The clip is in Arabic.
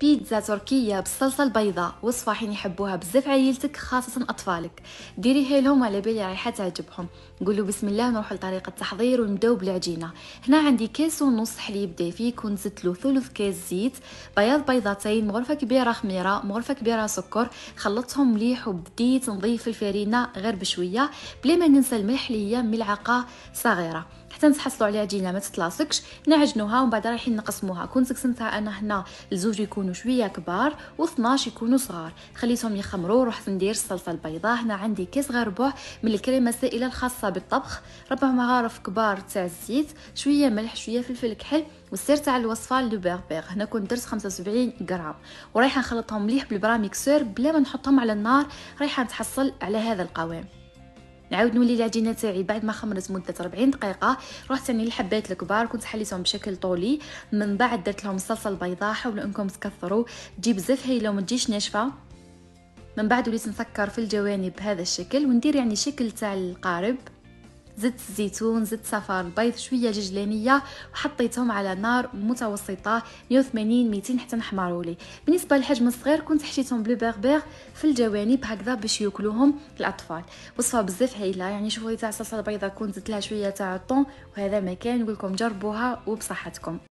بيتزا تركيه بالصلصه البيضاء وصفه حين يحبوها بزاف عائلتك خاصه اطفالك ديريها لهم على بالي رايحه تعجبهم قولوا بسم الله نروح لطريقه التحضير ونبداو بالعجينه هنا عندي كاس ونص حليب دافي ونزدت له ثلث كاس زيت بياض بيضتين مغرفه كبيره خميره مغرفه كبيره سكر خلطتهم مليح وبديت نضيف الفرينه غير بشويه بلا ما ننسى الملح اللي هي ملعقه صغيره حتى نتحصلوا على عجينه ما تتلاصقش نعجنوها ومن بعد رايحين نقسموها كنت قسمتها انا هنا لزوج يكون يكونوا شويه كبار و12 يكونوا صغار خليتهم يخمروا رحت ندير الصلصه البيضاء هنا عندي كيس غير ربع من الكريمه السائله الخاصه بالطبخ ربع مغارف كبار تاع الزيت شويه ملح شويه فلفل كحل والسر تاع الوصفه لو بيغ هنا كنت درت 75 غرام ورايحه نخلطهم مليح بالبراميكسور بلا ما نحطهم على النار رايحه نتحصل على هذا القوام نعاود نولي العجينه تاعي بعد ما خمرت مده 40 دقيقه رحت ثاني الحبات الكبار كنت حليتهم بشكل طولي من بعد درت لهم الصلصه البيضاء حاولوا انكم تكثروا تجي بزاف هايله ما تجيش ناشفه من بعد وليت نسكر في الجوانب بهذا الشكل وندير يعني شكل تاع القارب زدت الزيتون زدت صفار البيض شويه ججلانيه وحطيتهم على نار متوسطه 180 200 حتى نحمروا لي بالنسبه للحجم الصغير كنت حشيتهم بلو بيغ في الجوانب هكذا باش ياكلوهم الاطفال وصفه بزاف هايله يعني شوفوا تاع صلصة البيضة كنت زدت لها شويه تاع الطون وهذا ما كان نقول لكم جربوها وبصحتكم